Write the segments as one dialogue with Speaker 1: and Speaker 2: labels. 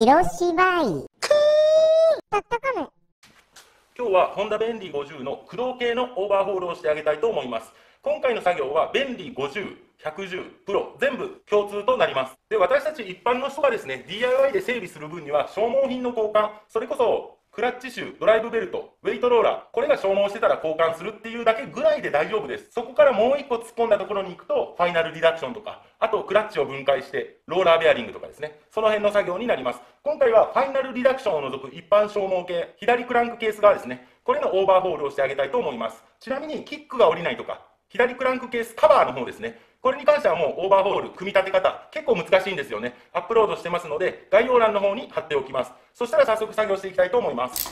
Speaker 1: 広芝居今日はホンダ便利50の駆動系のオーバーホールをしてあげたいと思います今回の作業は便利50 110プロ全部共通となりますで私たち一般の人がですね DIY で整備する分には消耗品の交換それこそクラッチシュー、ドライブベルト、ウェイトローラー、これが消耗してたら交換するっていうだけぐらいで大丈夫です。そこからもう1個突っ込んだところに行くと、ファイナルリダクションとか、あとクラッチを分解して、ローラーベアリングとかですね、その辺の作業になります。今回はファイナルリダクションを除く一般消耗系、左クランクケース側ですね、これのオーバーホールをしてあげたいと思います。ちなみに、キックが下りないとか、左クランクケースカバーの方ですね、これに関してはもうオーバーホール、組み立て方、結構難しいんですよね。アップロードしてますので、概要欄の方に貼っておきます。そしたら早速作業していきたいと思います。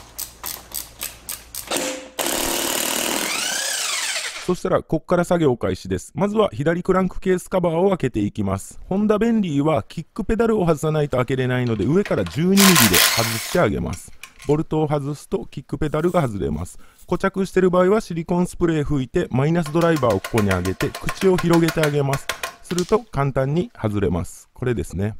Speaker 1: そしたら、こっから作業開始です。まずは左クランクケースカバーを開けていきます。ホンダベンリーはキックペダルを外さないと開けれないので、上から12ミリで外してあげます。ボルトを外すとキックペダルが外れます固着してる場合はシリコンスプレー拭いてマイナスドライバーをここに上げて口を広げてあげますすると簡単に外れますこれですね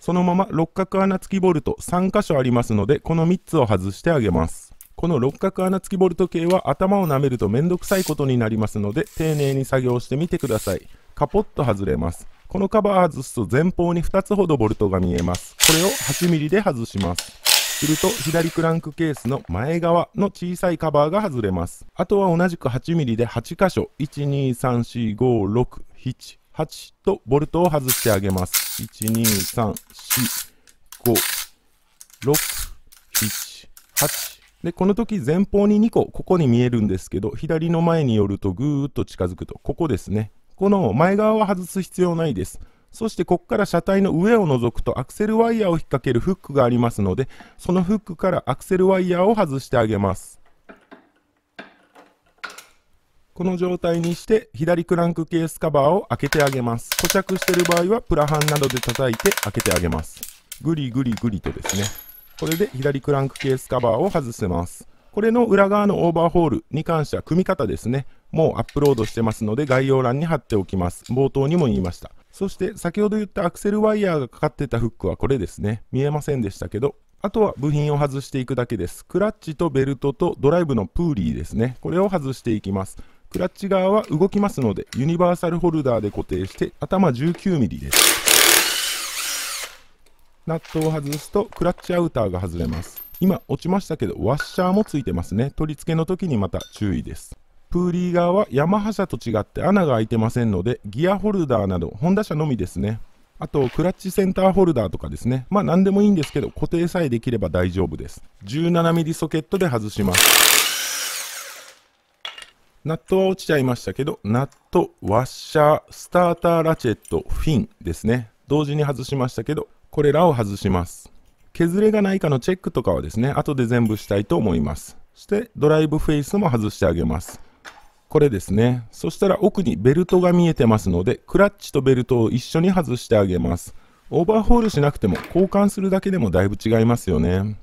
Speaker 1: そのまま六角穴付きボルト3箇所ありますのでこの3つを外してあげますこの六角穴付きボルト系は頭を舐めるとめんどくさいことになりますので丁寧に作業してみてくださいカポッと外れますこのカバー外すと前方に2つほどボルトが見えますこれを 8mm で外しますすると左クランクケースの前側の小さいカバーが外れます。あとは同じく 8mm で8箇所、1234567 8とボルトを外してあげます。1、2、3、4、5、6、7、8。で、この時前方に2個、ここに見えるんですけど、左の前によるとぐーっと近づくと、ここですね。この前側は外す必要ないです。そしてここから車体の上を除くとアクセルワイヤーを引っ掛けるフックがありますのでそのフックからアクセルワイヤーを外してあげますこの状態にして左クランクケースカバーを開けてあげます固着してる場合はプラハンなどで叩いて開けてあげますグリグリグリとですねこれで左クランクケースカバーを外せますこれの裏側のオーバーホールに関しては組み方ですねもうアップロードしてますので概要欄に貼っておきます冒頭にも言いましたそして先ほど言ったアクセルワイヤーがかかってたフックはこれですね。見えませんでしたけど、あとは部品を外していくだけです。クラッチとベルトとドライブのプーリーですね。これを外していきます。クラッチ側は動きますので、ユニバーサルホルダーで固定して、頭 19mm です。ナットを外すと、クラッチアウターが外れます。今落ちましたけど、ワッシャーもついてますね。取り付けの時にまた注意です。プーリー側はヤマハ車と違って穴が開いてませんので、ギアホルダーなど、ホンダ車のみですね。あと、クラッチセンターホルダーとかですね。まあ何でもいいんですけど、固定さえできれば大丈夫です。17mm ソケットで外します。ナットは落ちちゃいましたけど、ナット、ワッシャー、スターターラチェット、フィンですね。同時に外しましたけど、これらを外します。削れがないかのチェックとかはですね、後で全部したいと思います。そして、ドライブフェイスも外してあげます。これですね。そしたら奥にベルトが見えてますので、クラッチとベルトを一緒に外してあげます。オーバーホールしなくても交換するだけでもだいぶ違いますよね。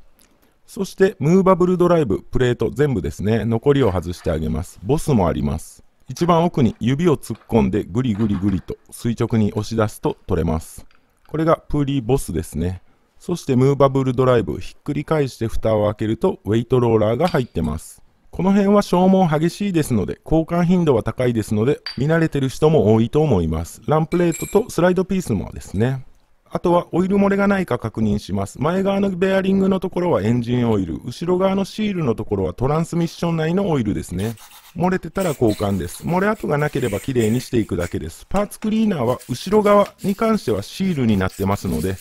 Speaker 1: そしてムーバブルドライブ、プレート全部ですね、残りを外してあげます。ボスもあります。一番奥に指を突っ込んでグリグリグリと垂直に押し出すと取れます。これがプーリーボスですね。そしてムーバブルドライブ、ひっくり返して蓋を開けるとウェイトローラーが入ってます。この辺は消耗激しいですので、交換頻度は高いですので、見慣れてる人も多いと思います。ランプレートとスライドピースもですね。あとはオイル漏れがないか確認します。前側のベアリングのところはエンジンオイル、後ろ側のシールのところはトランスミッション内のオイルですね。漏れてたら交換です。漏れ跡がなければ綺麗にしていくだけです。パーツクリーナーは後ろ側に関してはシールになってますので、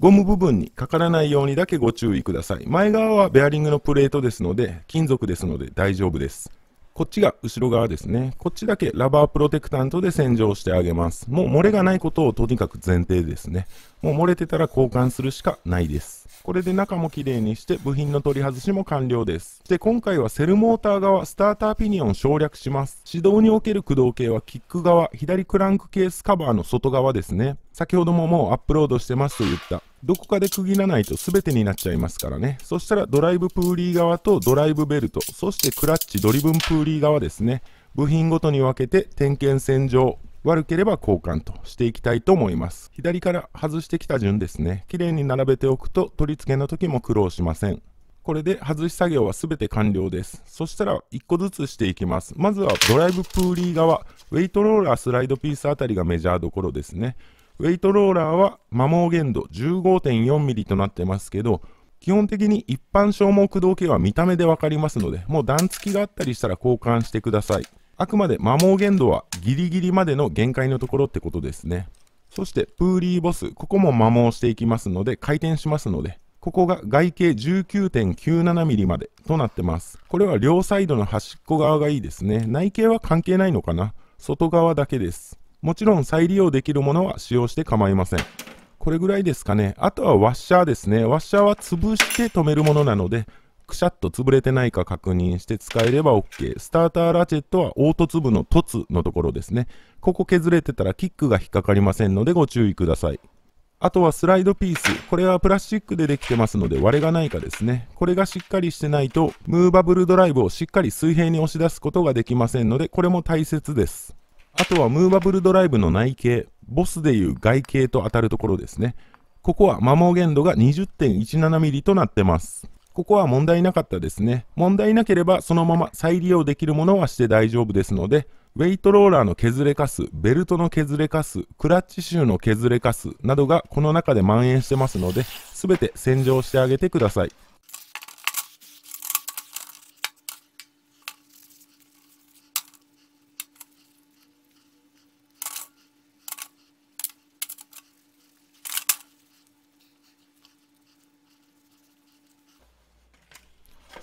Speaker 1: ゴム部分にかからないようにだけご注意ください。前側はベアリングのプレートですので、金属ですので大丈夫です。こっちが後ろ側ですね。こっちだけラバープロテクタントで洗浄してあげます。もう漏れがないことをとにかく前提ですね。もう漏れてたら交換するしかないです。これで中も綺麗にして部品の取り外しも完了です。で、今回はセルモーター側、スターターピニオン省略します。指導における駆動系はキック側、左クランクケースカバーの外側ですね。先ほどももうアップロードしてますと言った。どこかで区切らないと全てになっちゃいますからね。そしたらドライブプーリー側とドライブベルト、そしてクラッチドリブンプーリー側ですね。部品ごとに分けて点検線上、悪ければ交換としていきたいと思います。左から外してきた順ですね。綺麗に並べておくと取り付けの時も苦労しません。これで外し作業は全て完了です。そしたら1個ずつしていきます。まずはドライブプーリー側、ウェイトローラー、スライドピースあたりがメジャーどころですね。ウェイトローラーは摩耗限度 15.4mm となってますけど、基本的に一般消耗駆動系は見た目で分かりますので、もう段付きがあったりしたら交換してください。あくまで摩耗限度はギリギリまでの限界のところってことですね。そしてプーリーボス、ここも摩耗していきますので、回転しますので、ここが外径1 9 9 7ミリまでとなってます。これは両サイドの端っこ側がいいですね。内径は関係ないのかな外側だけです。もちろん再利用できるものは使用して構いません。これぐらいですかね。あとはワッシャーですね。ワッシャーは潰して止めるものなので、くしゃっと潰れてないか確認して使えれば OK。スターターラチェットは凹凸部の凸のところですね。ここ削れてたらキックが引っかかりませんのでご注意ください。あとはスライドピース。これはプラスチックでできてますので割れがないかですね。これがしっかりしてないと、ムーバブルドライブをしっかり水平に押し出すことができませんので、これも大切です。あとはムーバブルドライブの内径、ボスでいう外径と当たるところですね。ここは摩耗限度が 20.17mm となってます。ここは問題なかったですね。問題なければそのまま再利用できるものはして大丈夫ですので、ウェイトローラーの削れかす、ベルトの削れかす、クラッチシューの削れかすなどがこの中で蔓延してますので、すべて洗浄してあげてください。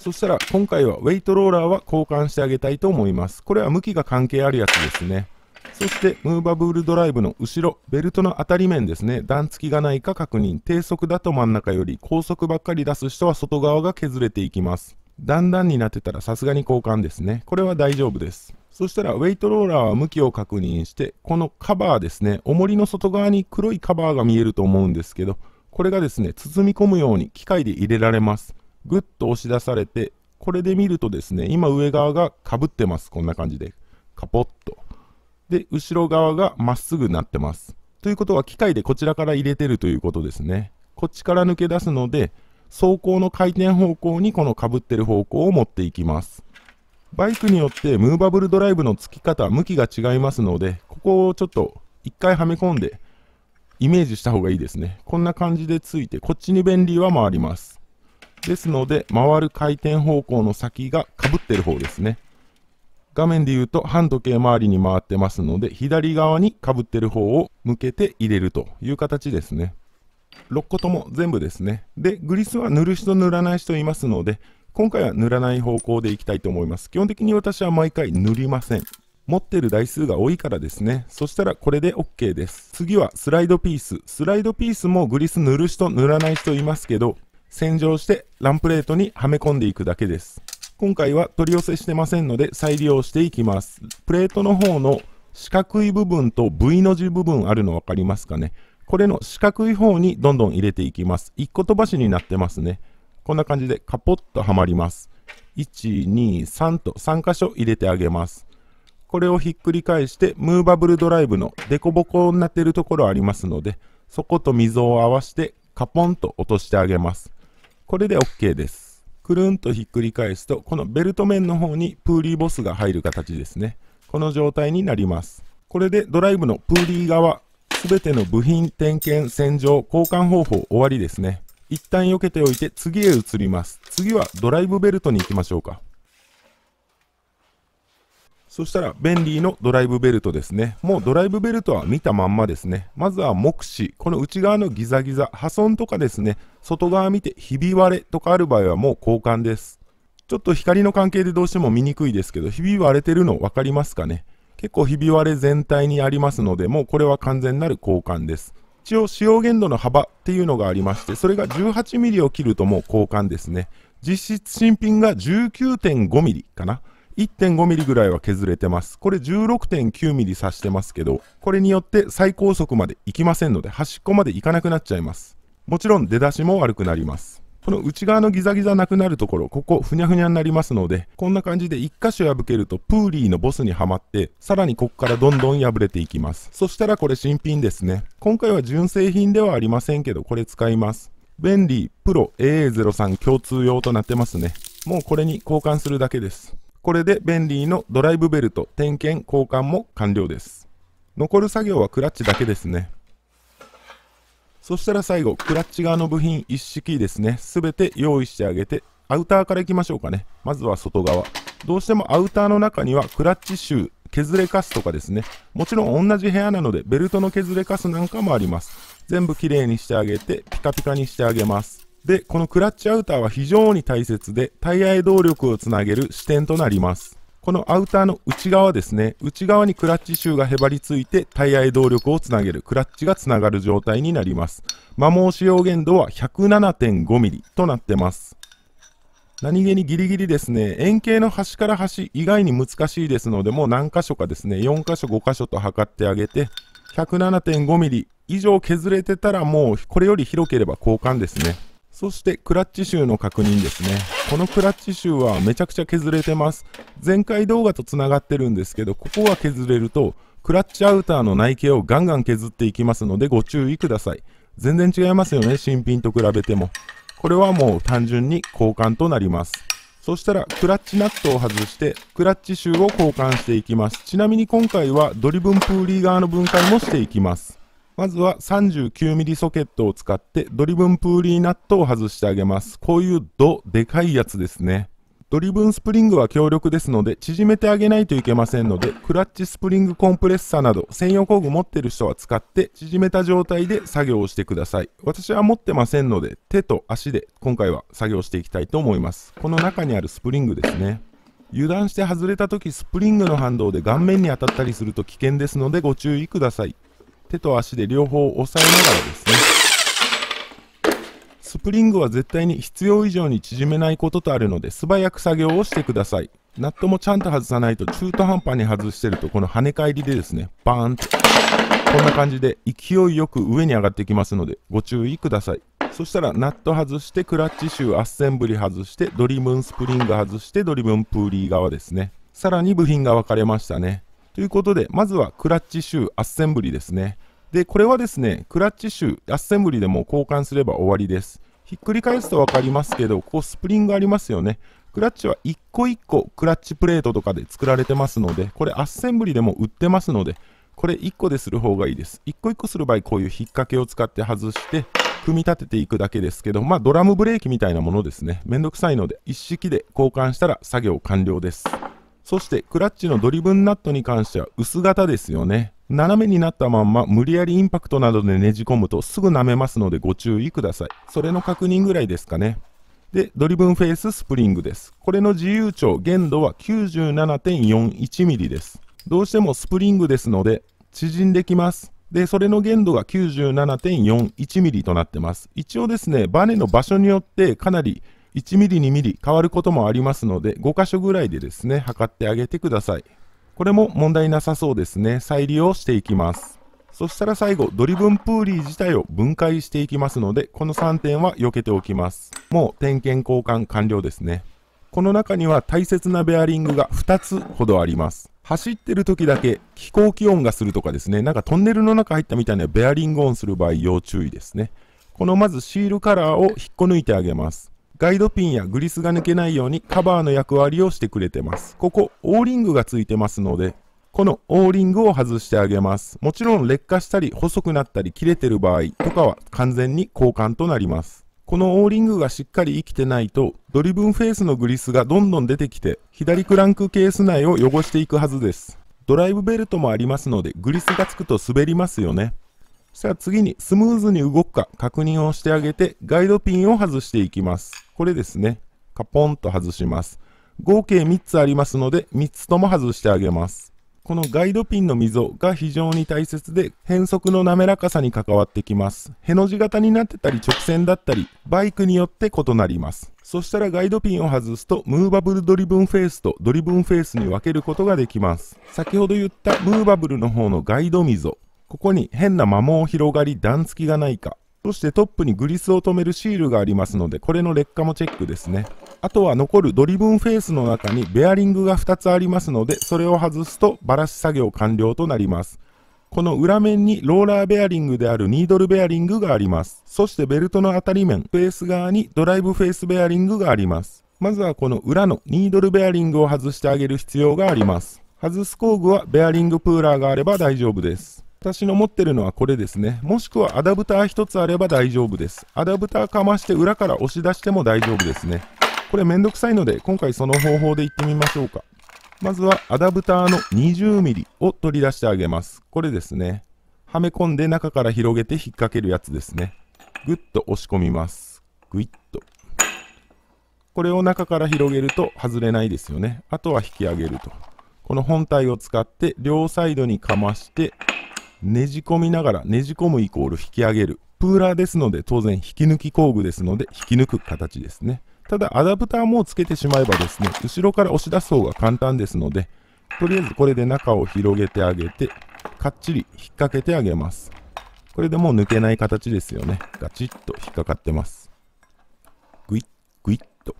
Speaker 1: そしたら今回はウェイトローラーは交換してあげたいと思います。これは向きが関係あるやつですね。そしてムーバブルドライブの後ろ、ベルトの当たり面ですね、段付きがないか確認、低速だと真ん中より、高速ばっかり出す人は外側が削れていきます。だんだんになってたらさすがに交換ですね。これは大丈夫です。そしたらウェイトローラーは向きを確認して、このカバーですね、重りの外側に黒いカバーが見えると思うんですけど、これがですね、包み込むように機械で入れられます。ぐっと押し出されて、これで見るとですね、今上側がかぶってます。こんな感じで。カポッと。で、後ろ側がまっすぐなってます。ということは、機械でこちらから入れてるということですね。こっちから抜け出すので、走行の回転方向にこのかぶってる方向を持っていきます。バイクによってムーバブルドライブのつき方、向きが違いますので、ここをちょっと一回はめ込んで、イメージした方がいいですね。こんな感じでついて、こっちに便利は回ります。ですので、回る回転方向の先がかぶってる方ですね。画面で言うと反時計回りに回ってますので、左側にかぶってる方を向けて入れるという形ですね。6個とも全部ですね。で、グリスは塗る人塗らない人いますので、今回は塗らない方向でいきたいと思います。基本的に私は毎回塗りません。持ってる台数が多いからですね。そしたらこれで OK です。次はスライドピース。スライドピースもグリス塗る人塗らない人いますけど、洗浄してランプレートにはめ込んでいくだけです。今回は取り寄せしてませんので再利用していきます。プレートの方の四角い部分と V の字部分あるの分かりますかねこれの四角い方にどんどん入れていきます。1個飛ばしになってますね。こんな感じでカポッとはまります。1、2、3と3箇所入れてあげます。これをひっくり返してムーバブルドライブのデコボコになってるところありますのでそこと溝を合わせてカポンと落としてあげます。これで OK です。くるんとひっくり返すと、このベルト面の方にプーリーボスが入る形ですね。この状態になります。これでドライブのプーリー側、すべての部品、点検、洗浄、交換方法終わりですね。一旦避けておいて次へ移ります。次はドライブベルトに行きましょうか。そしたら、ベンリーのドライブベルトですね。もうドライブベルトは見たまんまですね。まずは目視。この内側のギザギザ、破損とかですね、外側見てひび割れとかある場合はもう交換です。ちょっと光の関係でどうしても見にくいですけど、ひび割れてるの分かりますかね。結構ひび割れ全体にありますので、もうこれは完全なる交換です。一応使用限度の幅っていうのがありまして、それが 18mm を切るともう交換ですね。実質新品が 19.5mm かな。1.5mm ぐらいは削れてます。これ 16.9mm 刺してますけど、これによって最高速まで行きませんので、端っこまで行かなくなっちゃいます。もちろん出だしも悪くなります。この内側のギザギザなくなるところ、ここふにゃふにゃになりますので、こんな感じで1箇所破けるとプーリーのボスにはまって、さらにここからどんどん破れていきます。そしたらこれ新品ですね。今回は純正品ではありませんけど、これ使います。便利、プロ AA03 共通用となってますね。もうこれに交換するだけです。これで便利のドライブベルト点検交換も完了です残る作業はクラッチだけですねそしたら最後クラッチ側の部品一式ですね全て用意してあげてアウターからいきましょうかねまずは外側どうしてもアウターの中にはクラッチシュー削れカスとかですねもちろん同じ部屋なのでベルトの削れカスなんかもあります全部きれいにしてあげてピカピカにしてあげますで、このクラッチアウターは非常に大切で、タイヤへ動力をつなげる支点となります。このアウターの内側ですね、内側にクラッチシューがへばりついてタイヤへ動力をつなげる、クラッチがつながる状態になります。摩耗使用限度は 107.5mm となってます。何気にギリギリですね、円形の端から端以外に難しいですので、もう何箇所かですね、4箇所5箇所と測ってあげて、107.5mm 以上削れてたらもうこれより広ければ交換ですね。そしてクラッチ集の確認ですね。このクラッチ集はめちゃくちゃ削れてます。前回動画と繋がってるんですけど、ここは削れると、クラッチアウターの内径をガンガン削っていきますのでご注意ください。全然違いますよね、新品と比べても。これはもう単純に交換となります。そしたらクラッチナットを外してクラッチシューを交換していきます。ちなみに今回はドリブンプーリー側の分解もしていきます。まずは 39mm ソケットを使ってドリブンプーリーナットを外してあげます。こういうドでかいやつですね。ドリブンスプリングは強力ですので縮めてあげないといけませんのでクラッチスプリングコンプレッサーなど専用工具持ってる人は使って縮めた状態で作業をしてください私は持ってませんので手と足で今回は作業していきたいと思いますこの中にあるスプリングですね油断して外れた時スプリングの反動で顔面に当たったりすると危険ですのでご注意ください手と足で両方押さえながらですねスプリングは絶対に必要以上に縮めないこととあるので素早く作業をしてくださいナットもちゃんと外さないと中途半端に外してるとこの跳ね返りでですねバーンとこんな感じで勢いよく上に上がってきますのでご注意くださいそしたらナット外してクラッチシューアッセンブリ外してドリブンスプリング外してドリブンプーリー側ですねさらに部品が分かれましたねということで、まずはクラッチシューアッセンブリですね。で、これはですね、クラッチシューアッセンブリでも交換すれば終わりです。ひっくり返すと分かりますけど、ここスプリングありますよね。クラッチは1個1個クラッチプレートとかで作られてますので、これアッセンブリでも売ってますので、これ1個でする方がいいです。1個1個する場合、こういう引っ掛けを使って外して、組み立てていくだけですけど、まあドラムブレーキみたいなものですね。めんどくさいので、一式で交換したら作業完了です。そして、クラッチのドリブンナットに関しては薄型ですよね。斜めになったまんま無理やりインパクトなどでねじ込むとすぐ舐めますのでご注意ください。それの確認ぐらいですかね。で、ドリブンフェーススプリングです。これの自由長、限度は 97.41mm です。どうしてもスプリングですので、縮んできます。で、それの限度が 97.41mm となってます。一応ですね、バネの場所によってかなり1ミリ2ミリ変わることもありますので5箇所ぐらいでですね測ってあげてくださいこれも問題なさそうですね再利用していきますそしたら最後ドリブンプーリー自体を分解していきますのでこの3点は避けておきますもう点検交換完了ですねこの中には大切なベアリングが2つほどあります走ってる時だけ飛行機音がするとかですねなんかトンネルの中入ったみたいなベアリング音する場合要注意ですねこのまずシールカラーを引っこ抜いてあげますガイドピンやグリスが抜けないようにカバーの役割をしてくれてます。ここ、オーリングがついてますので、このオーリングを外してあげます。もちろん劣化したり細くなったり切れてる場合とかは完全に交換となります。このオーリングがしっかり生きてないと、ドリブンフェースのグリスがどんどん出てきて、左クランクケース内を汚していくはずです。ドライブベルトもありますので、グリスがつくと滑りますよね。さあ次にスムーズに動くか確認をしてあげてガイドピンを外していきます。これですね。カポンと外します。合計3つありますので3つとも外してあげます。このガイドピンの溝が非常に大切で変速の滑らかさに関わってきます。への字型になってたり直線だったりバイクによって異なります。そしたらガイドピンを外すとムーバブルドリブンフェースとドリブンフェースに分けることができます。先ほど言ったムーバブルの方のガイド溝ここに変な摩耗広がり段付きがないか、そしてトップにグリスを止めるシールがありますので、これの劣化もチェックですね。あとは残るドリブンフェースの中にベアリングが2つありますので、それを外すとバラし作業完了となります。この裏面にローラーベアリングであるニードルベアリングがあります。そしてベルトの当たり面、フェース側にドライブフェースベアリングがあります。まずはこの裏のニードルベアリングを外してあげる必要があります。外す工具はベアリングプーラーがあれば大丈夫です。私の持ってるのはこれですね。もしくはアダプター1つあれば大丈夫です。アダプターかまして裏から押し出しても大丈夫ですね。これめんどくさいので、今回その方法でいってみましょうか。まずはアダプターの 20mm を取り出してあげます。これですね。はめ込んで中から広げて引っ掛けるやつですね。ぐっと押し込みます。ぐいっと。これを中から広げると外れないですよね。あとは引き上げると。この本体を使って両サイドにかましてねじ込みながらねじ込むイコール引き上げるプーラーですので当然引き抜き工具ですので引き抜く形ですねただアダプターもつけてしまえばですね後ろから押し出す方が簡単ですのでとりあえずこれで中を広げてあげてかっちり引っ掛けてあげますこれでもう抜けない形ですよねガチッと引っかかってますグイッグイッと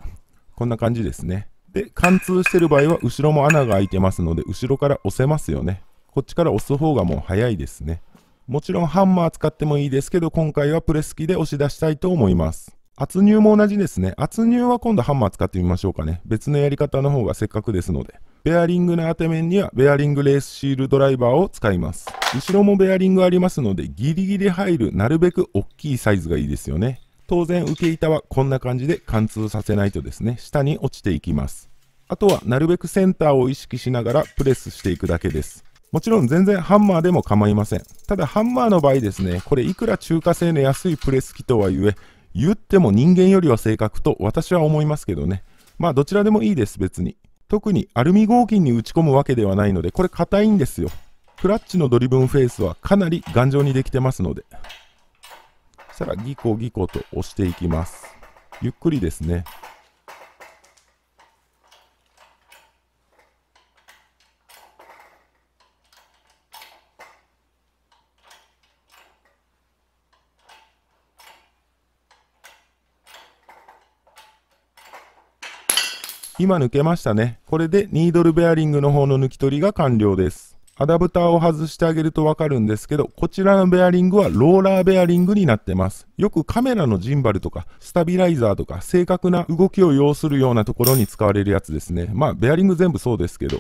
Speaker 1: こんな感じですねで貫通してる場合は後ろも穴が開いてますので後ろから押せますよねこっちから押す方がもう早いですね。もちろんハンマー使ってもいいですけど、今回はプレス機で押し出したいと思います。圧入も同じですね。圧入は今度ハンマー使ってみましょうかね。別のやり方の方がせっかくですので。ベアリングの当て面にはベアリングレースシールドライバーを使います。後ろもベアリングありますので、ギリギリ入る、なるべく大きいサイズがいいですよね。当然受け板はこんな感じで貫通させないとですね、下に落ちていきます。あとはなるべくセンターを意識しながらプレスしていくだけです。もちろん全然ハンマーでも構いません。ただハンマーの場合ですね、これいくら中華製の安いプレス機とはいえ、言っても人間よりは正確と私は思いますけどね。まあどちらでもいいです別に。特にアルミ合金に打ち込むわけではないので、これ硬いんですよ。クラッチのドリブンフェースはかなり頑丈にできてますので。さらギコギコと押していきます。ゆっくりですね。今抜けましたね。これでニードルベアリングの方の抜き取りが完了です。アダプターを外してあげるとわかるんですけど、こちらのベアリングはローラーベアリングになってます。よくカメラのジンバルとか、スタビライザーとか、正確な動きを要するようなところに使われるやつですね。まあ、ベアリング全部そうですけど。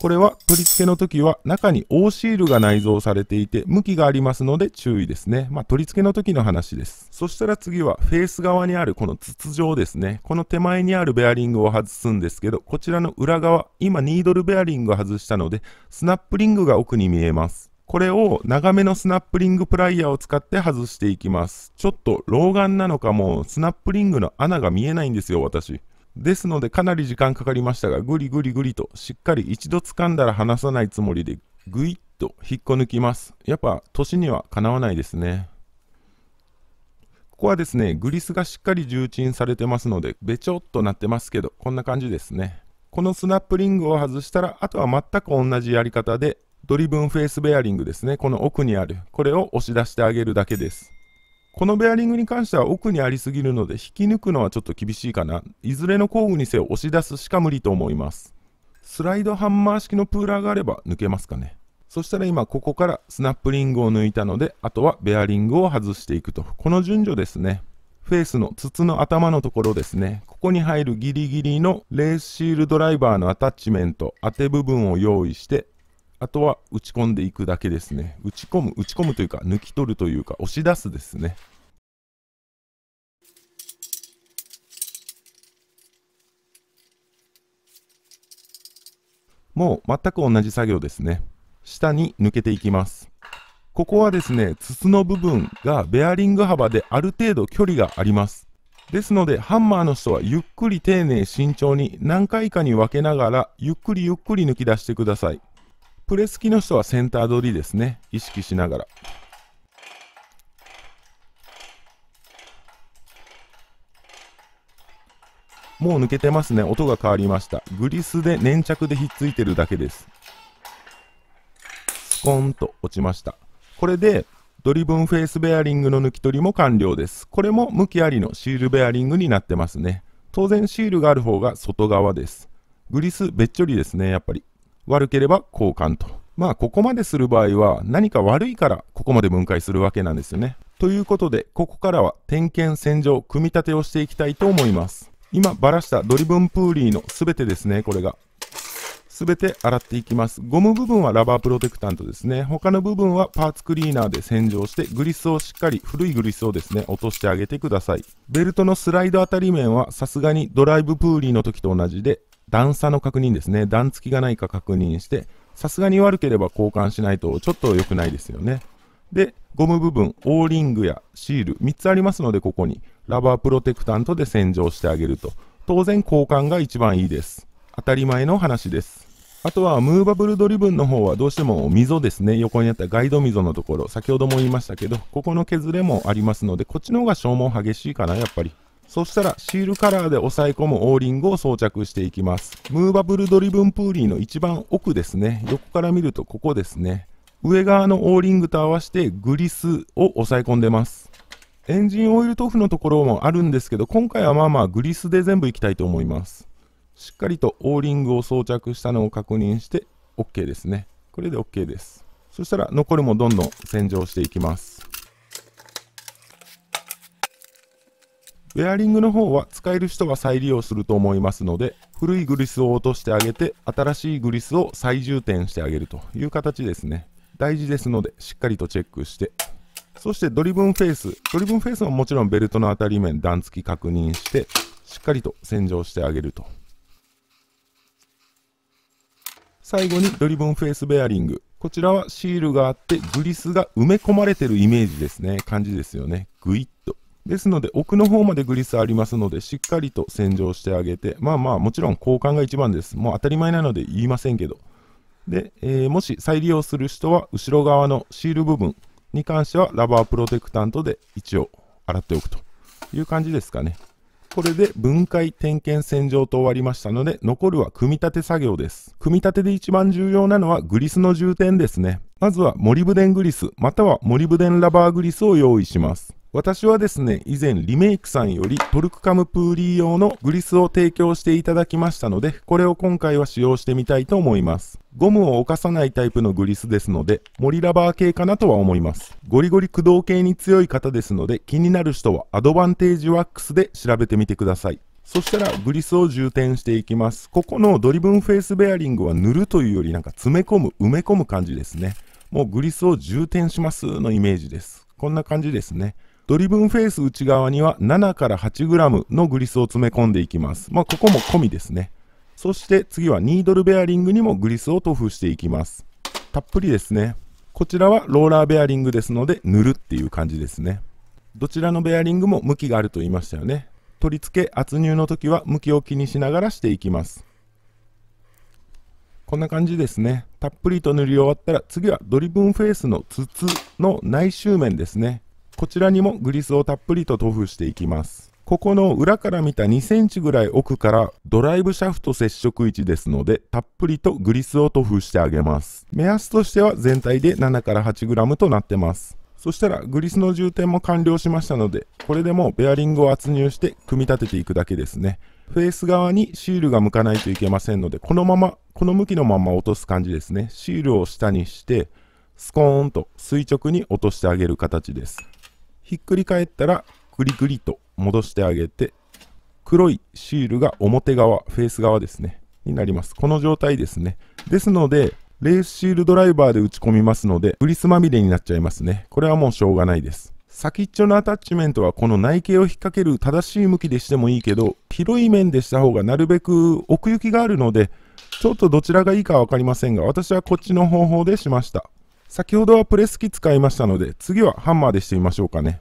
Speaker 1: これは取り付けの時は中に O シールが内蔵されていて向きがありますので注意ですね。まあ、取り付けの時の話です。そしたら次はフェース側にあるこの筒状ですね。この手前にあるベアリングを外すんですけど、こちらの裏側、今ニードルベアリングを外したのでスナップリングが奥に見えます。これを長めのスナップリングプライヤーを使って外していきます。ちょっと老眼なのかもうスナップリングの穴が見えないんですよ、私。ですのでかなり時間かかりましたがぐりぐりぐりとしっかり一度掴んだら離さないつもりでぐいっと引っこ抜きますやっぱ年にはかなわないですねここはですねグリスがしっかり重鎮されてますのでべちょっとなってますけどこんな感じですねこのスナップリングを外したらあとは全く同じやり方でドリブンフェースベアリングですねこの奥にあるこれを押し出してあげるだけですこのベアリングに関しては奥にありすぎるので引き抜くのはちょっと厳しいかな。いずれの工具にせよ押し出すしか無理と思います。スライドハンマー式のプーラーがあれば抜けますかね。そしたら今ここからスナップリングを抜いたので、あとはベアリングを外していくと。この順序ですね。フェースの筒の頭のところですね。ここに入るギリギリのレースシールドライバーのアタッチメント、当て部分を用意して、あとは打ち込んでいくだけですね。打ち込む、打ち込むというか、抜き取るというか、押し出すですね。もう全く同じ作業ですね。下に抜けていきます。ここはですね、筒の部分がベアリング幅である程度距離があります。ですので、ハンマーの人はゆっくり丁寧慎重に何回かに分けながら、ゆっくりゆっくり抜き出してください。プレス機の人はセンター取りですね意識しながらもう抜けてますね音が変わりましたグリスで粘着でひっついてるだけですスコーンと落ちましたこれでドリブンフェースベアリングの抜き取りも完了ですこれも向きありのシールベアリングになってますね当然シールがある方が外側ですグリスべっちょりですねやっぱり悪ければ交換と。まあここまでする場合は何か悪いからここまで分解するわけなんですよね。ということでここからは点検洗浄、組み立てをしていきたいと思います。今ばらしたドリブンプーリーの全てですねこれが。全て洗っていきます。ゴム部分はラバープロテクタントですね。他の部分はパーツクリーナーで洗浄して、グリスをしっかり、古いグリスをですね、落としてあげてください。ベルトのスライド当たり面はさすがにドライブプーリーの時と同じで、段差の確認ですね。段付きがないか確認して、さすがに悪ければ交換しないとちょっと良くないですよね。で、ゴム部分、オーリングやシール、3つありますので、ここにラバープロテクタントで洗浄してあげると。当然交換が一番いいです。当たり前の話です。あとはムーバブルドリブンの方はどうしても溝ですね、横にあったガイド溝のところ、先ほども言いましたけど、ここの削れもありますので、こっちの方が消耗激しいかな、やっぱり。そしたらシールカラーで押さえ込むオーリングを装着していきます。ムーバブルドリブンプーリーの一番奥ですね。横から見るとここですね。上側のオーリングと合わせてグリスを押さえ込んでます。エンジンオイル塗布のところもあるんですけど、今回はまあまあグリスで全部いきたいと思います。しっかりとオーリングを装着したのを確認して OK ですね。これで OK です。そしたら残りもどんどん洗浄していきます。ウェアリングの方は使える人は再利用すると思いますので古いグリスを落としてあげて新しいグリスを再充填してあげるという形ですね大事ですのでしっかりとチェックしてそしてドリブンフェイスドリブンフェイスはもちろんベルトの当たり面段付き確認してしっかりと洗浄してあげると最後にドリブンフェイスベアリングこちらはシールがあってグリスが埋め込まれてるイメージですね感じですよねグイッですので、奥の方までグリスありますので、しっかりと洗浄してあげて、まあまあ、もちろん交換が一番です。もう当たり前なので言いませんけど。で、えー、もし再利用する人は、後ろ側のシール部分に関しては、ラバープロテクタントで一応洗っておくという感じですかね。これで分解、点検、洗浄と終わりましたので、残るは組み立て作業です。組み立てで一番重要なのはグリスの充填ですね。まずはモリブデングリス、またはモリブデンラバーグリスを用意します。私はですね、以前リメイクさんよりトルクカムプーリー用のグリスを提供していただきましたので、これを今回は使用してみたいと思います。ゴムを犯さないタイプのグリスですので、森ラバー系かなとは思います。ゴリゴリ駆動系に強い方ですので、気になる人はアドバンテージワックスで調べてみてください。そしたらグリスを充填していきます。ここのドリブンフェイスベアリングは塗るというよりなんか詰め込む、埋め込む感じですね。もうグリスを充填しますのイメージです。こんな感じですね。ドリブンフェース内側には7から 8g のグリスを詰め込んでいきます。まあ、ここも込みですね。そして次はニードルベアリングにもグリスを塗布していきます。たっぷりですね。こちらはローラーベアリングですので塗るっていう感じですね。どちらのベアリングも向きがあると言いましたよね。取り付け圧入の時は向きを気にしながらしていきます。こんな感じですね。たっぷりと塗り終わったら次はドリブンフェースの筒の内周面ですね。こちらにもグリスをたっぷりと塗布していきます。ここの裏から見た2センチぐらい奥からドライブシャフト接触位置ですのでたっぷりとグリスを塗布してあげます。目安としては全体で7から 8g となってます。そしたらグリスの充填も完了しましたのでこれでもうベアリングを圧入して組み立てていくだけですね。フェース側にシールが向かないといけませんのでこのままこの向きのまま落とす感じですね。シールを下にしてスコーンと垂直に落としてあげる形です。ひっくり返ったらぐりぐりと戻してあげて黒いシールが表側フェース側ですねになりますこの状態ですねですのでレースシールドライバーで打ち込みますのでグリスまみれになっちゃいますねこれはもうしょうがないです先っちょのアタッチメントはこの内径を引っ掛ける正しい向きでしてもいいけど広い面でした方がなるべく奥行きがあるのでちょっとどちらがいいか分かりませんが私はこっちの方法でしました先ほどはプレス機使いましたので、次はハンマーでしてみましょうかね。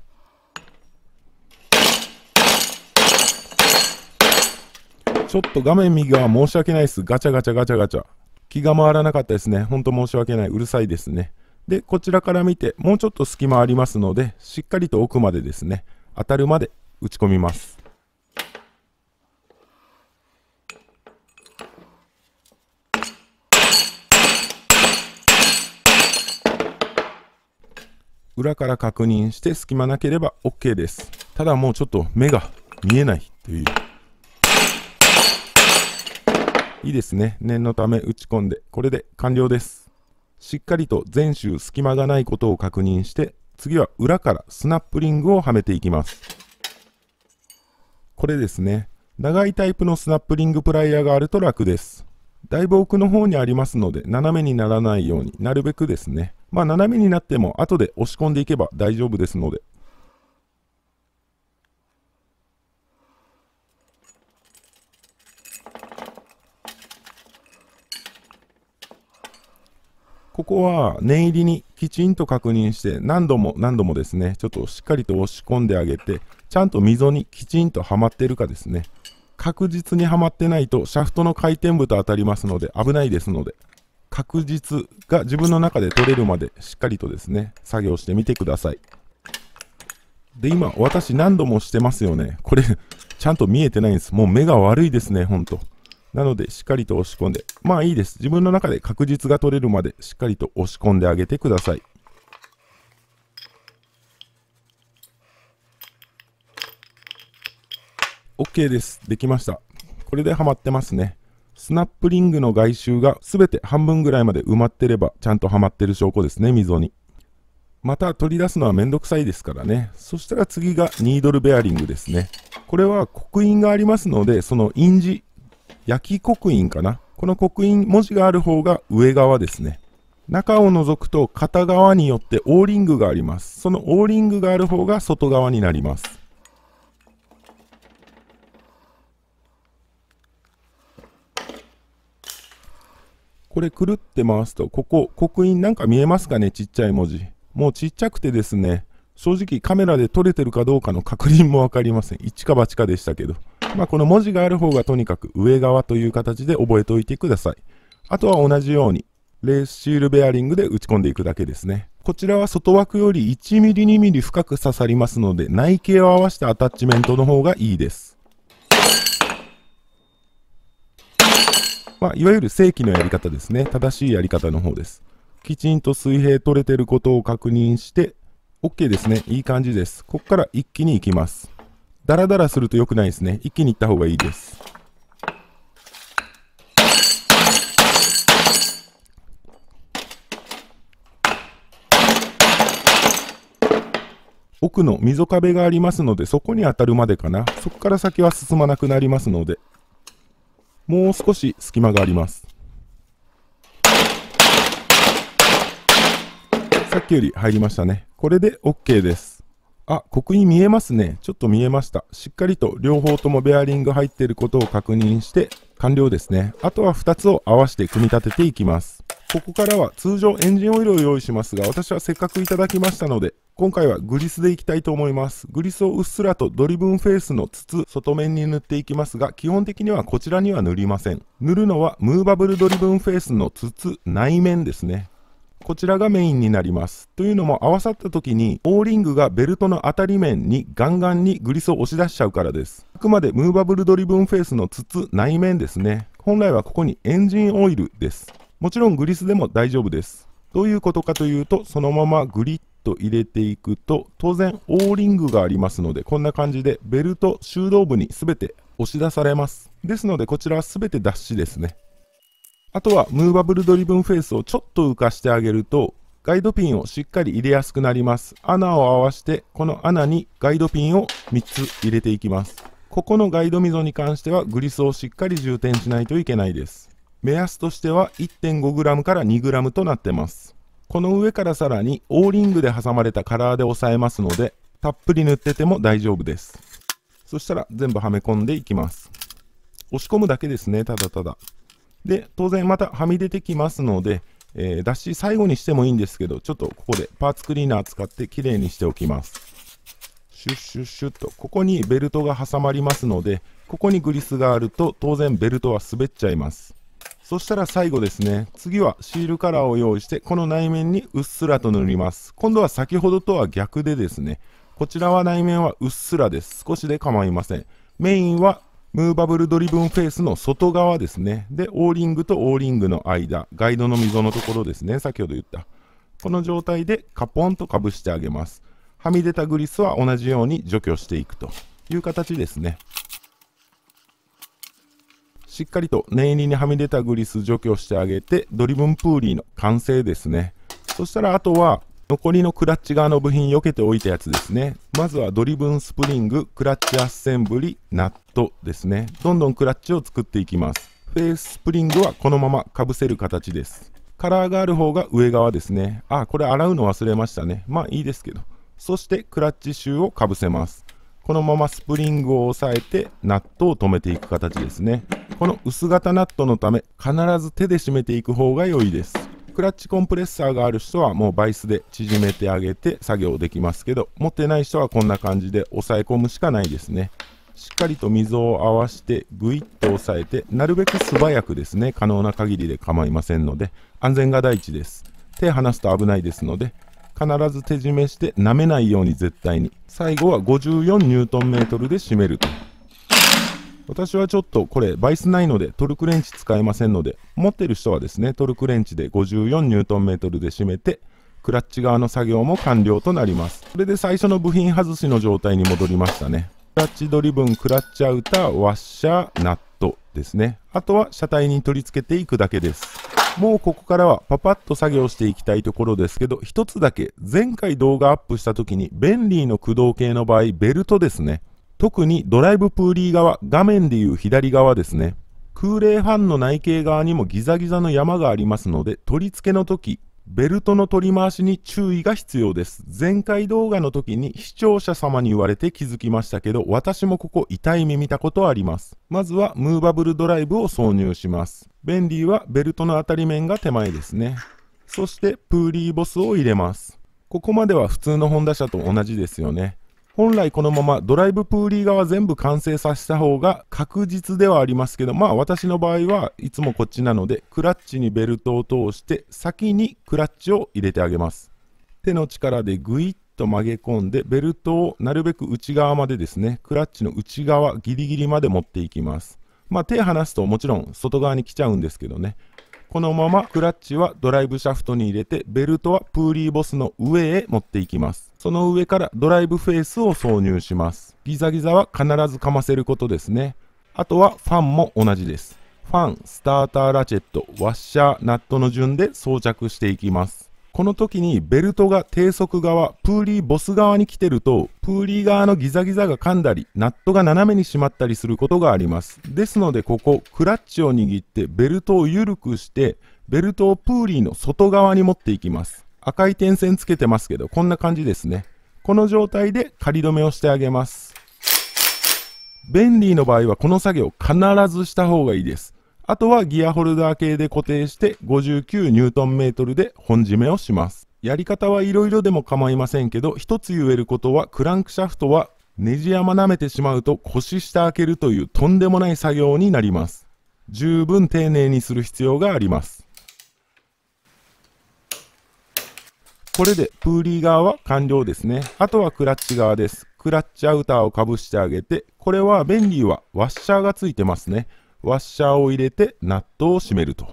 Speaker 1: ちょっと画面右側申し訳ないです。ガチャガチャガチャガチャ。気が回らなかったですね。ほんと申し訳ない。うるさいですね。で、こちらから見て、もうちょっと隙間ありますので、しっかりと奥までですね、当たるまで打ち込みます。裏から確認して隙間なければ OK ですただもうちょっと目が見えないといういいですね念のため打ち込んでこれで完了ですしっかりと全周隙間がないことを確認して次は裏からスナップリングをはめていきますこれですね長いタイプのスナップリングプライヤーがあると楽ですだいぶ奥の方にありますので斜めにならないようになるべくですねまあ、斜めになっても後で押し込んでいけば大丈夫ですので。ここは念入りにきちんと確認して何度も何度もですね、ちょっとしっかりと押し込んであげて、ちゃんと溝にきちんとはまってるかですね。確実にはまってないとシャフトの回転部と当たりますので危ないですので。確実が自分の中で取れるまでしっかりとですね、作業してみてください。で、今、私何度もしてますよね。これちゃんと見えてないんです。もう目が悪いですね、ほんと。なので、しっかりと押し込んで、まあいいです。自分の中で確実が取れるまでしっかりと押し込んであげてください。OK です。できました。これでハマってますね。スナップリングの外周が全て半分ぐらいまで埋まってればちゃんとはまってる証拠ですね溝にまた取り出すのはめんどくさいですからねそしたら次がニードルベアリングですねこれは刻印がありますのでその印字焼き刻印かなこの刻印文字がある方が上側ですね中を覗くと片側によってオーリングがありますそのオーリングがある方が外側になりますこれくるって回すと、ここ、刻印なんか見えますかねちっちゃい文字。もうちっちゃくてですね、正直カメラで撮れてるかどうかの確認も分かりません。一か八かでしたけど。まあ、この文字がある方がとにかく上側という形で覚えておいてください。あとは同じように、レースシールベアリングで打ち込んでいくだけですね。こちらは外枠より 1mm、2mm 深く刺さりますので、内径を合わせたアタッチメントの方がいいです。まあ、いわゆる正規のやり方ですね。正しいやり方の方です。きちんと水平取れてることを確認して、OK ですね。いい感じです。ここから一気に行きます。ダラダラすると良くないですね。一気に行った方がいいです。奥の溝壁がありますので、そこに当たるまでかな。そこから先は進まなくなりますので、もう少し隙間があります。さっきより入りましたね。これで OK です。あ、刻印見えますね。ちょっと見えました。しっかりと両方ともベアリング入っていることを確認して完了ですね。あとは2つを合わせて組み立てていきます。ここからは通常エンジンオイルを用意しますが、私はせっかくいただきましたので、今回はグリスでいきたいと思います。グリスをうっすらとドリブンフェースの筒、外面に塗っていきますが、基本的にはこちらには塗りません。塗るのはムーバブルドリブンフェースの筒、内面ですね。こちらがメインになります。というのも合わさった時に、オーリングがベルトの当たり面にガンガンにグリスを押し出しちゃうからです。あくまでムーバブルドリブンフェースの筒、内面ですね。本来はここにエンジンオイルです。もちろんグリスでも大丈夫です。どういうことかというと、そのままグリッと入れていくと当然オーリングがありますのでこんな感じでベルト収納部に全て押し出されますですのでこちらは全て脱脂ですねあとはムーバブルドリブンフェースをちょっと浮かしてあげるとガイドピンをしっかり入れやすくなります穴を合わしてこの穴にガイドピンを3つ入れていきますここのガイド溝に関してはグリスをしっかり充填しないといけないです目安としては 1.5g から 2g となってますこの上からさらに O リングで挟まれたカラーで押さえますのでたっぷり塗ってても大丈夫ですそしたら全部はめ込んでいきます押し込むだけですねただただで当然またはみ出てきますので、えー、脱し最後にしてもいいんですけどちょっとここでパーツクリーナー使ってきれいにしておきますシュッシュッシュッとここにベルトが挟まりますのでここにグリスがあると当然ベルトは滑っちゃいますそしたら最後ですね。次はシールカラーを用意して、この内面にうっすらと塗ります。今度は先ほどとは逆でですね、こちらは内面はうっすらです。少しで構いません。メインはムーバブルドリブンフェイスの外側ですね。で、オーリングとオーリングの間、ガイドの溝のところですね。先ほど言った。この状態でカポンとかぶしてあげます。はみ出たグリスは同じように除去していくという形ですね。しっかりと念入りにはみ出たグリス除去してあげて、ドリブンプーリーの完成ですね。そしたらあとは、残りのクラッチ側の部品避けておいたやつですね。まずはドリブンスプリング、クラッチアッセンブリ、ナットですね。どんどんクラッチを作っていきます。フェイススプリングはこのままかぶせる形です。カラーがある方が上側ですね。あ、これ洗うの忘れましたね。まあいいですけど。そしてクラッチシューをかぶせます。このままスプリングを押さえてナットを止めていく形ですねこの薄型ナットのため必ず手で締めていく方が良いですクラッチコンプレッサーがある人はもうバイスで縮めてあげて作業できますけど持ってない人はこんな感じで押さえ込むしかないですねしっかりと溝を合わしてグイッと押さえてなるべく素早くですね可能な限りで構いませんので安全が第一です手離すと危ないですので必ず手締めして舐めないように絶対に最後は54ニュートンメートルで締めると私はちょっとこれバイスないのでトルクレンチ使えませんので持ってる人はですねトルクレンチで54ニュートンメートルで締めてクラッチ側の作業も完了となりますこれで最初の部品外しの状態に戻りましたねクラッチドリブンクラッチアウターワッシャーナットですねあとは車体に取り付けていくだけですもうここからはパパッと作業していきたいところですけど、一つだけ、前回動画アップした時に、ベンリーの駆動系の場合、ベルトですね。特にドライブプーリー側、画面でいう左側ですね。空冷ファンの内径側にもギザギザの山がありますので、取り付けの時、ベルトの取り回しに注意が必要です。前回動画の時に視聴者様に言われて気づきましたけど、私もここ痛い目見たことあります。まずはムーバブルドライブを挿入します。ベンリーはベルトの当たり面が手前ですね。そしてプーリーボスを入れます。ここまでは普通のホンダ車と同じですよね。本来このままドライブプーリー側全部完成させた方が確実ではありますけど、まあ私の場合はいつもこっちなので、クラッチにベルトを通して先にクラッチを入れてあげます。手の力でグイッと曲げ込んで、ベルトをなるべく内側までですね、クラッチの内側ギリギリまで持っていきます。まあ手離すともちろん外側に来ちゃうんですけどね。このままクラッチはドライブシャフトに入れて、ベルトはプーリーボスの上へ持っていきます。その上からドライブフェースを挿入します。ギザギザは必ずかませることですね。あとはファンも同じです。ファン、スターターラチェット、ワッシャー、ナットの順で装着していきます。この時にベルトが低速側、プーリーボス側に来てると、プーリー側のギザギザが噛んだり、ナットが斜めにしまったりすることがあります。ですのでここ、クラッチを握ってベルトを緩くして、ベルトをプーリーの外側に持っていきます。赤い点線つけてますけど、こんな感じですね。この状態で仮止めをしてあげます。便利の場合はこの作業必ずした方がいいです。あとはギアホルダー系で固定して 59Nm で本締めをします。やり方はいろいろでも構いませんけど、一つ言えることはクランクシャフトはネジ山舐めてしまうと腰下開けるというとんでもない作業になります。十分丁寧にする必要があります。これでプーリー側は完了ですね。あとはクラッチ側です。クラッチアウターをかぶしてあげて、これは便利はワッシャーがついてますね。ワッシャーを入れてナットを締めると。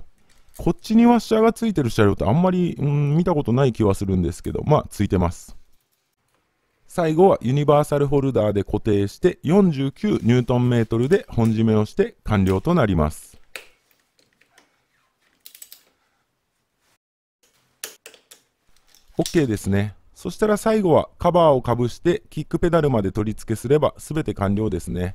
Speaker 1: こっちにワッシャーがついてる車両ってあんまり、ん、見たことない気はするんですけど、まあついてます。最後はユニバーサルホルダーで固定して4 9ニューートンメトルで本締めをして完了となります。OK ですね。そしたら最後はカバーをかぶしてキックペダルまで取り付けすれば全て完了ですね。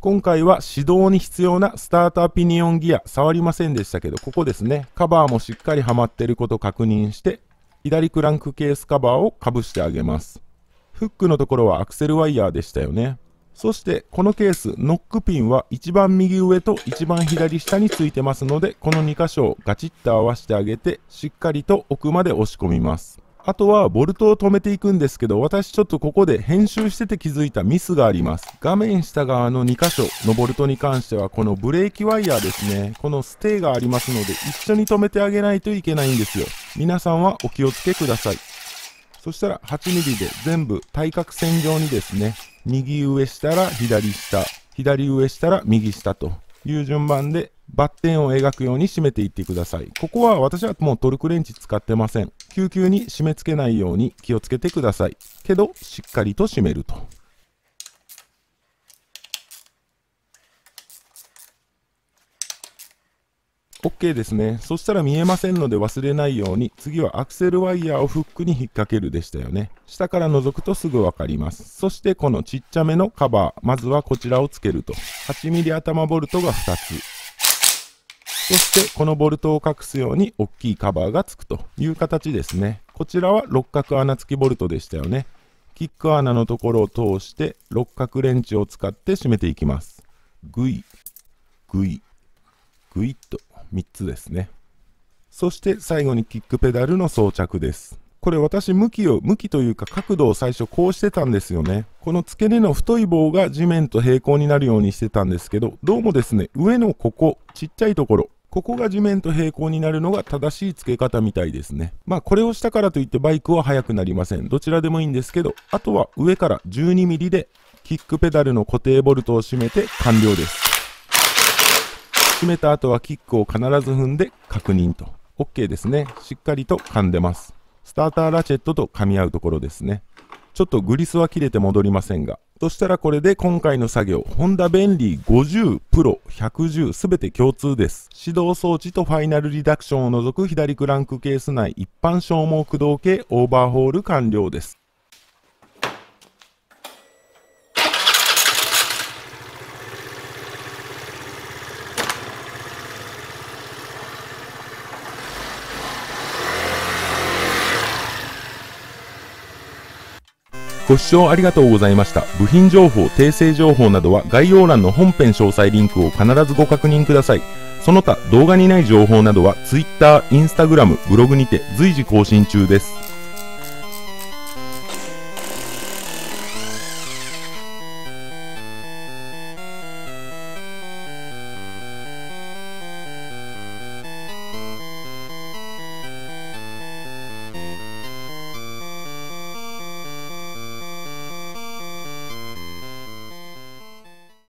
Speaker 1: 今回は指導に必要なスタートアピニオンギア触りませんでしたけど、ここですね、カバーもしっかりはまってること確認して、左クランクケースカバーをかぶしてあげます。フックのところはアクセルワイヤーでしたよね。そしてこのケース、ノックピンは一番右上と一番左下についてますので、この2箇所をガチッと合わせてあげて、しっかりと奥まで押し込みます。あとはボルトを止めていくんですけど、私ちょっとここで編集してて気づいたミスがあります。画面下側の2箇所のボルトに関しては、このブレーキワイヤーですね。このステーがありますので、一緒に止めてあげないといけないんですよ。皆さんはお気をつけください。そしたら 8mm で全部対角線上にですね、右上したら左下、左上したら右下という順番でバッテンを描くように締めていってください。ここは私はもうトルクレンチ使ってません。急急に締め付けないように気をつけてください。けど、しっかりと締めると。OK ですね。そしたら見えませんので忘れないように、次はアクセルワイヤーをフックに引っ掛けるでしたよね。下から覗くとすぐわかります。そしてこのちっちゃめのカバー、まずはこちらをつけると。8mm 頭ボルトが2つ。そしてこのボルトを隠すように大きいカバーがつくという形ですね。こちらは六角穴付きボルトでしたよね。キック穴のところを通して六角レンチを使って締めていきます。ぐい、ぐい、ぐいっと3つですね。そして最後にキックペダルの装着です。これ私向きを、向きというか角度を最初こうしてたんですよね。この付け根の太い棒が地面と平行になるようにしてたんですけど、どうもですね、上のここ、ちっちゃいところ、ここが地面と平行になるのが正しい付け方みたいですね。まあこれをしたからといってバイクは速くなりません。どちらでもいいんですけど、あとは上から 12mm でキックペダルの固定ボルトを締めて完了です。締めた後はキックを必ず踏んで確認と。OK ですね。しっかりと噛んでます。スターターラチェットと噛み合うところですね。ちょっとグリスは切れて戻りませんが、そしたらこれで今回の作業、ホンダ便利50、プロ、110すべて共通です。指導装置とファイナルリダクションを除く左クランクケース内一般消耗駆動系オーバーホール完了です。ご視聴ありがとうございました。部品情報、訂正情報などは概要欄の本編詳細リンクを必ずご確認ください。その他動画にない情報などは Twitter、Instagram、ブログにて随時更新中です。